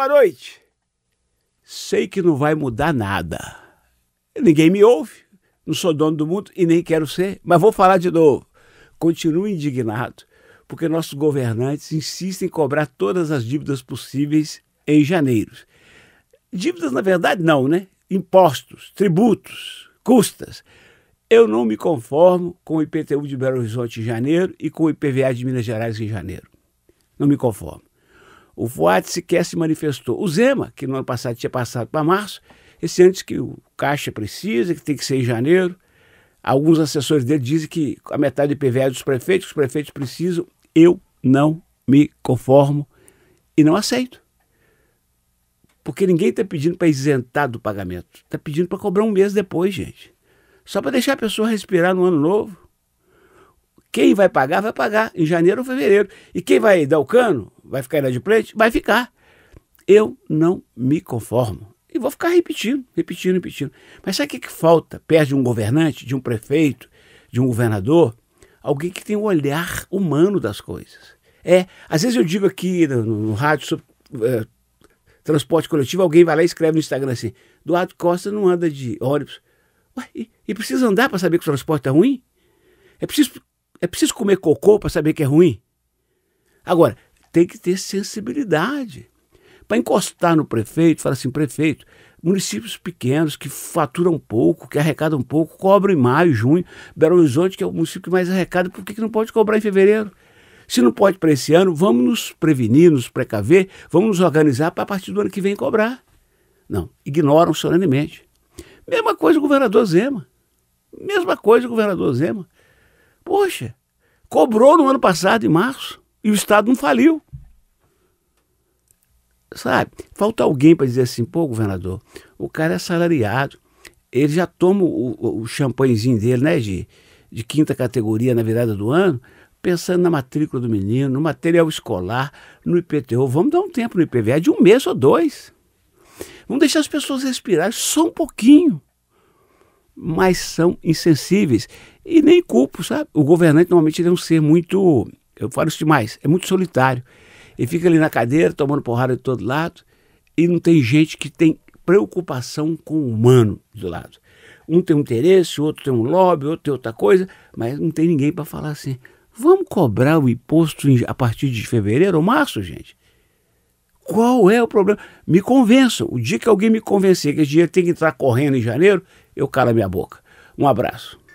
Boa noite. Sei que não vai mudar nada. Ninguém me ouve, não sou dono do mundo e nem quero ser, mas vou falar de novo. Continuo indignado, porque nossos governantes insistem em cobrar todas as dívidas possíveis em janeiro. Dívidas, na verdade, não, né? Impostos, tributos, custas. Eu não me conformo com o IPTU de Belo Horizonte em janeiro e com o IPVA de Minas Gerais em janeiro. Não me conformo. O Voat sequer se manifestou. O Zema, que no ano passado tinha passado para março, esse antes que o Caixa precisa, que tem que ser em janeiro. Alguns assessores dele dizem que a metade do IPVA é dos prefeitos, os prefeitos precisam. Eu não me conformo e não aceito. Porque ninguém está pedindo para isentar do pagamento. Está pedindo para cobrar um mês depois, gente. Só para deixar a pessoa respirar no ano novo. Quem vai pagar, vai pagar em janeiro ou fevereiro. E quem vai dar o cano, vai ficar de pleito vai ficar. Eu não me conformo. E vou ficar repetindo, repetindo, repetindo. Mas sabe o que, falta falta? de um governante, de um prefeito, de um governador? Alguém que tem um olhar humano das coisas. É, às vezes eu digo aqui no, no rádio sobre é, transporte coletivo, alguém vai lá e escreve no Instagram assim: Eduardo Costa não anda de ônibus. Ué, e, e precisa andar para saber que o transporte está ruim? É preciso é preciso comer cocô para saber que é ruim? Agora, tem que ter sensibilidade para encostar no prefeito, falar assim, prefeito, municípios pequenos que faturam pouco, que arrecadam pouco, cobram em maio, junho, Belo Horizonte, que é o município que mais arrecada, por que, que não pode cobrar em fevereiro? Se não pode para esse ano, vamos nos prevenir, nos precaver, vamos nos organizar para a partir do ano que vem cobrar. Não, ignoram solenemente. Mesma coisa o governador Zema. Mesma coisa o governador Zema. Poxa, cobrou no ano passado, em março, e o Estado não faliu. Sabe? Falta alguém para dizer assim, pô, governador, o cara é assalariado, ele já toma o, o, o champanhezinho dele, né, de, de quinta categoria na virada do ano, pensando na matrícula do menino, no material escolar, no IPTU. Vamos dar um tempo no IPVA é de um mês ou dois. Vamos deixar as pessoas respirarem só um pouquinho mas são insensíveis. E nem culpo, sabe? O governante normalmente é um ser muito. Eu falo isso demais, é muito solitário. Ele fica ali na cadeira, tomando porrada de todo lado, e não tem gente que tem preocupação com o humano do lado. Um tem um interesse, outro tem um lobby, outro tem outra coisa, mas não tem ninguém para falar assim. Vamos cobrar o imposto a partir de fevereiro ou março, gente? Qual é o problema? Me convença. O dia que alguém me convencer que esse dinheiro tem que entrar correndo em janeiro, eu calo a minha boca. Um abraço.